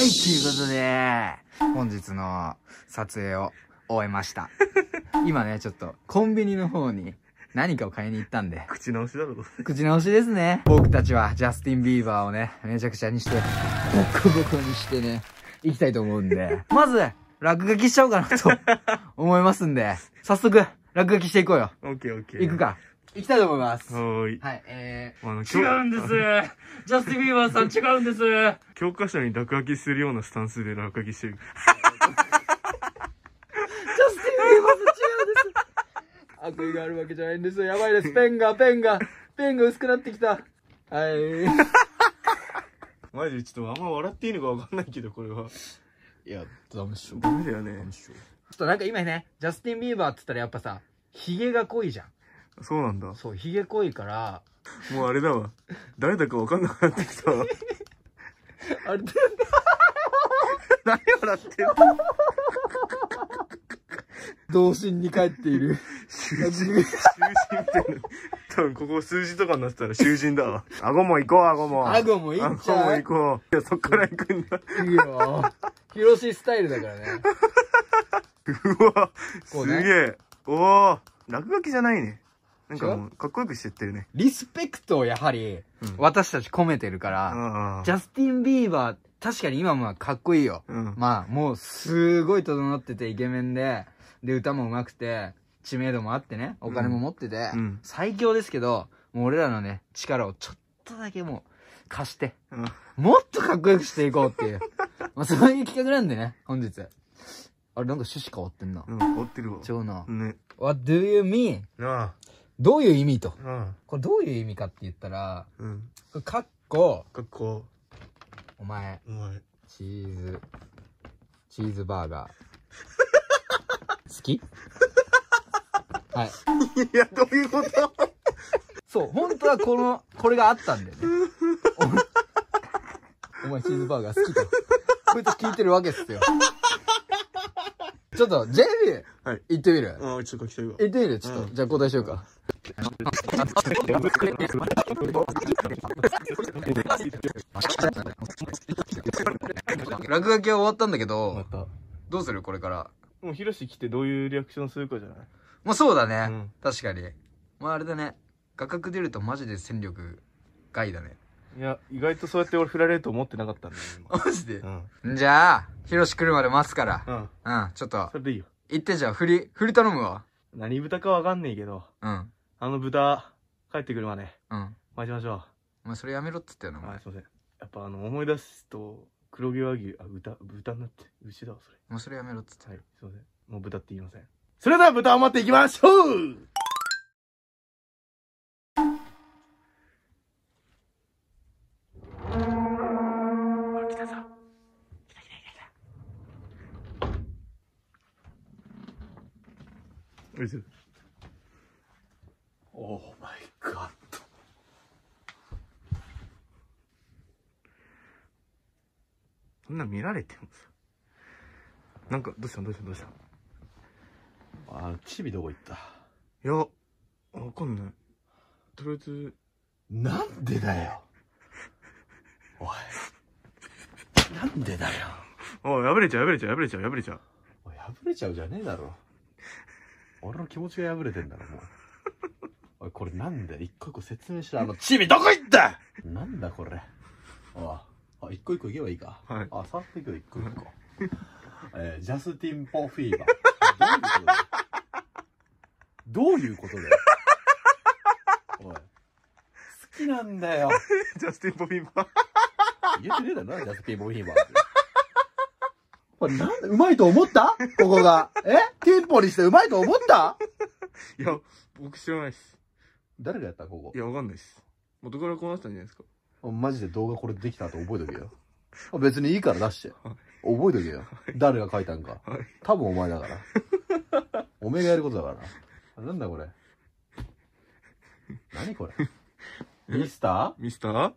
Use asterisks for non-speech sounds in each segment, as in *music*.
はい、ということで、本日の撮影を終えました。今ね、ちょっとコンビニの方に何かを買いに行ったんで。口直しだろう。口直しですね。僕たちはジャスティン・ビーバーをね、めちゃくちゃにして、ボコボコにしてね、行きたいと思うんで。まず、落書きしちゃおうかなと思いますんで、早速、落書きしていこうよ。オッケーオッケー。行くか。行きたいと思います。はい。はい、えー、違うんですジャスティン・ビーバーさん違うんです教科書に落書きするようなスタンスで落書きしてる。ジャスティビーーバ違うんです。悪意があるわけじゃないんですよ。やばいです。ペンが、ペンが、ペンが薄くなってきた。はい。*laughs* マジでちょっとあんま笑っていいのかわかんないけど、これは。いや、ダメっしょ。ダメだよね。ちょっとなんか今ね、ジャスティン・ビーバーって言ったらやっぱさ、ヒゲが濃いじゃん。そうなんだ。そう、ヒゲ濃いから、もうあれだわ。誰だかわかんなくなってきたわ。あれ、何笑ってんの童心に帰っている。囚人、囚人みたいな。多分ここ数字とかになってたら囚人だわ。顎も行こう、顎も。顎もいいんち顎も行こう。いや、そっから行くんだ。いいよ。ヒロシスタイルだからね。うわ、すげえ。おお落書きじゃないね。なんかもう、かっこよくしてってるね。リスペクトをやはり、私たち込めてるから、ジャスティン・ビーバー、確かに今もかっこいいよ。うん、まあ、もうすごい整っててイケメンで、で、歌も上手くて、知名度もあってね、お金も持ってて、うん、最強ですけど、もう俺らのね、力をちょっとだけもう、貸して、うん、もっとかっこよくしていこうっていう、*laughs* まあそういう企画なんでね、本日。あれ、なんか趣旨変わってんな。うん、変わってるわ。超な。ね。What do you mean? なあ。どういう意味と。うん。これどういう意味かって言ったら、うん。かっこ、かっこ、お前、お前、チーズ、チーズバーガー。*laughs* 好きはい。いや、どういうことそう、本当はこの、これがあったんだよね。お前、お前チーズバーガー好きと。こいつ聞いてるわけっすよ。ちょっと、JB、はい。行ってみるあちょっと来行ってみるちょっと、じゃあ交代しようか。*laughs* 落書きは終わったんだけど、どうするこれから。もうヒロシ来てどういうリアクションするかじゃないまあそうだね。うん確かに。まああれだね。画角出るとマジで戦力外だね。いや、意外とそうやって俺振られると思ってなかったんだよ、マジでう。ん。じゃあ、ヒロシ来るまで待つから。うん。うん、ちょっとそ、れでいいよ。行ってじゃあ、振り、振り頼むわ。何豚かわかんねえけど、うん。あの豚、帰ってくるまで、うん。待ちましょう。お前それやめろっつったよな、おう。はい、すいません。やっぱあの、思い出すと、黒毛和牛、あ、豚、豚になって、牛だわ、それ。お前それやめろっつったはい。、すいません。もう豚って言いません。それでは豚を待っていきましょうあ、来たぞ。来た来た来た来た。よいしょそんな見られてもさ。なんか、どうしたどうしたどうしたあ、チビどこ行ったいや、わかんない。とりあえず。なんでだよ。おい。なんでだよ。おい、破れちゃう、破れちゃう、破れちゃう、破れちゃう。おい、破れちゃうじゃねえだろ。俺の気持ちが破れてんだろ、もう。おい、これなんで一個一個説明しろ。あの、チビどこ行ったなんだこれ。おい。あ、一個一個いけばいいか。はい。あ、さっくの一個一個。*laughs* えー、ジャスティン・ポフィーバー。*laughs* どういうことだよ。どういうことだよ。おい。好きなんだよ。*laughs* ジャスティン・ポフィーバー。言えてねえだろな、ジャスティン・ポフィーバーって。これなんで、うまいと思ったここが。えテンポにしてうまいと思ったいや、僕知らないっす。誰がやったここ。いや、わかんないっす。元からこうなったんじゃないですか。マジで動画これできたと覚えとけよ。別にいいから出して。覚えとけよ。誰が書いたんか。多分お前だから。おめえがやることだから。なんだこれ。何これ。ミスターミスター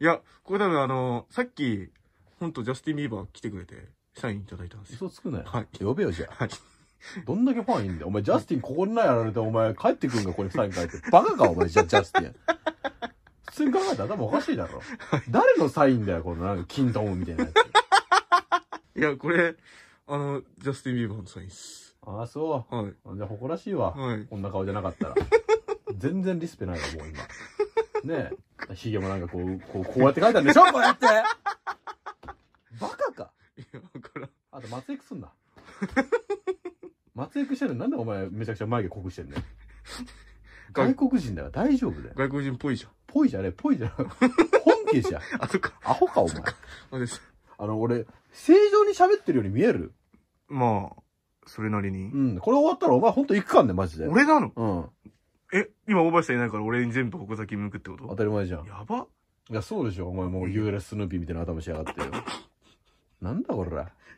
いや、これ多分あの、さっき、ほんとジャスティン・ビーバー来てくれて、サインいただいたんですよ。嘘つくなよ。はい。呼べよ、じゃあ。はい。どんだけファンいいんだよ。お前、ジャスティンここにないやられて、お前、帰ってくんのこれサイン書いて。バカか、お前、じゃ、ジャスティン。通に考えたら頭おかしいだろ。誰のサインだよ、このなんか、金玉みたいなやいや、これ、あの、ジャスティン・ビーバーのサインっす。ああ、そう。はい。じゃ誇らしいわ。はい。こんな顔じゃなかったら。全然リスペないわ、もう今。*laughs* ねえ。ヒゲもなんかこう、こう、こうやって書いたんでしょこうやってバカかいや、わからん。あと、松江くすんな。松江くしてるのなんでお前めちゃくちゃ眉毛濃くしてんねん。外国人だよ、大丈夫だよ。外国人っぽいじゃん。ぽいじゃねえ、ぽいじゃん。本家じゃん。*laughs* あ、そっか。アホか、お前。あであの、俺、正常に喋ってるように見えるまあ、それなりにう。ん。これ終わったらお前ほんと行くかんね、マジで。俺なのうん。え、今大林さんいないから俺に全部矛先向くってこと当たり前じゃん。やばいや、そうでしょ。お前もう幽霊スヌーピーみたいな頭しやがってなんだこれ。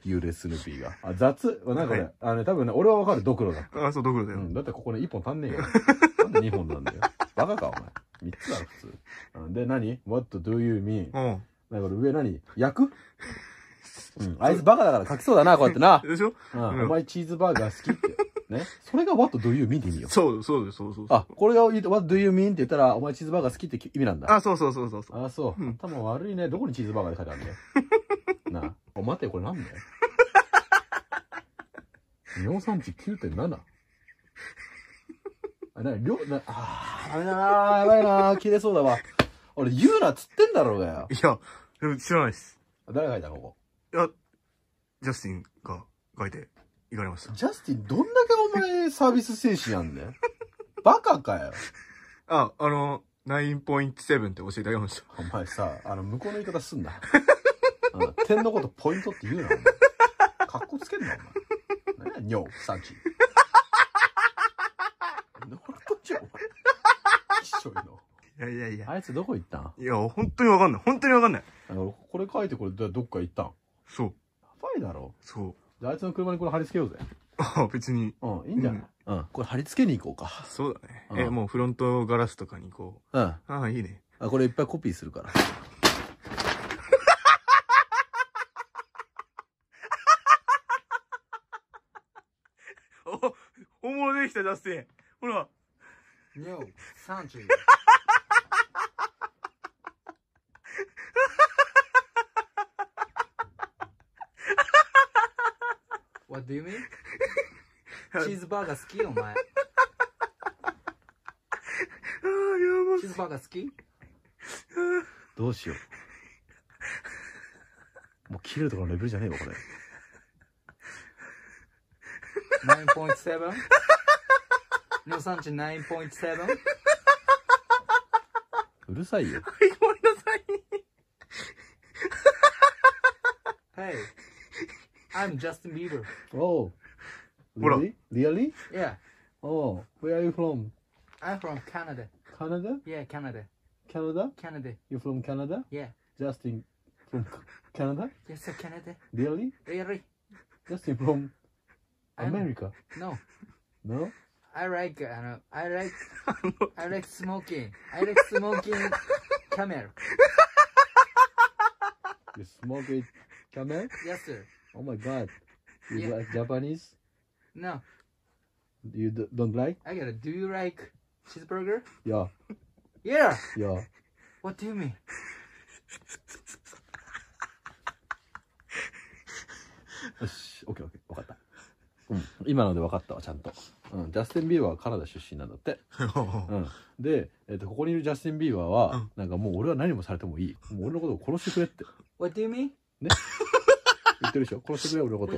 幽霊スヌーピーが。あ、雑。なんかね、はいあのね、多分ね、俺はわかる、ドクロだ。あ、そう、ドクロだうよ。ん。だってここね、一本足んねえよ。*laughs* なんで二本なんだよ。バカか、お前。3つだろ、普通。で、何 ?What do you mean? うん。だから上何焼く *laughs* うん。あいつバカだから書きそうだな、こうやってな。*laughs* でしょうん。お前チーズバーガー好きって。ね。それが What do you mean って意味よ。そう、そうそうそうそう。あ、これが言うと What do you mean って言ったら、お前チーズバーガー好きって意味なんだ。あ、そうそうそうそうあ、そう。多分頭悪いね。どこにチーズバーガーで書いてあるんだよ。*laughs* なあ。お、待てこれなんだよ。尿酸値9.7。あ、な、りょう、な、あー、やばいな切れそうだわ。俺、言うなっつってんだろうがよ。いや、でも知らないです。誰が書いたのここ。いや、ジャスティンが書いて、行かれました。ジャスティン、どんだけお前サービス精神やんね *laughs* バカかよ。あ、あの、9.7って教えてあげました。お前さ、あの、向こうの言い方すんな。うん、点のことポイントって言うな、お前。かっこつけんな、お前。何や、尿、さっき。いやいやいや。あいつどこ行ったんいや、本当にわかんない。本当にわかんない。あのこれ書いてこれどっか行ったんそう。やばいだろ。そう。じゃああいつの車にこれ貼り付けようぜ。ああ、別に。うん、いいんじゃない、うん、うん。これ貼り付けに行こうか。そうだね。うん、え、もうフロントガラスとかにこう。うん。ああ、いいね。あ、これいっぱいコピーするから。*laughs* お、本物できた、ジャスティン。ほら。ニョー、30。What do you mean? *laughs* チーズバーガー好き *laughs* お前。チーズバーガー好き *laughs* どうしよう。もう切るとかのレベルじゃねえわ、これ。9.7? の産地 9.7? うるさいよ。I'm Justin Bieber. Oh. Really? Really? Yeah. Oh, where are you from? I'm from Canada. Canada? Yeah, Canada. Canada? Canada. You're from Canada? Yeah. Justin from Canada? Yes, sir, Canada. Really? Really? Justin from America? I'm, no. No? I like, uh, I like, *laughs* I like smoking. I like smoking camel. You smoke it camel? Yes, sir. お前が、y god. u y a h Japanese? No. You d- o n t like? I got Do you like cheeseburger? y e What do you mean? よし、オッケーオッケかった。今ので分かったわ、ちゃんと。うん、ジャスティン・ビーバーはカナダ出身なんだって。*laughs* うん、で、えーと、ここにいるジャスティン・ビーバーは、なんかもう俺は何もされてもいい。俺のことを殺してくれって。What do you mean? ね。言ってるでしょ殺してくれ俺のこと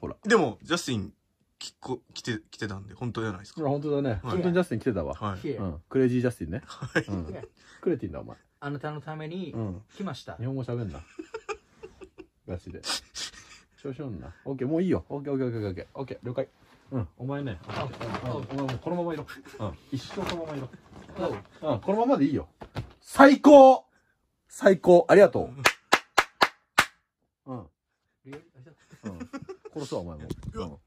ほらでもジャスティンきこ来て来てたんで本当じゃないですか本当だね、はい、本当にジャスティン来てたわ、はいうん、クレイジージャスティンね、はいうん、くれてんだお前あなたのために来ました、うん、日本語喋んなガチで少々なオッケーもういいよオッケーオッケーオッケーオッケーオッケー了解うんお前ねお前もうこのままいろ、うん、一生このままいろ、うん、このままでいいよ最高最高ありがとううんリアルうん。殺すわ、お前も。うん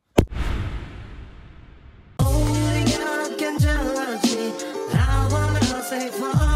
I wanna say for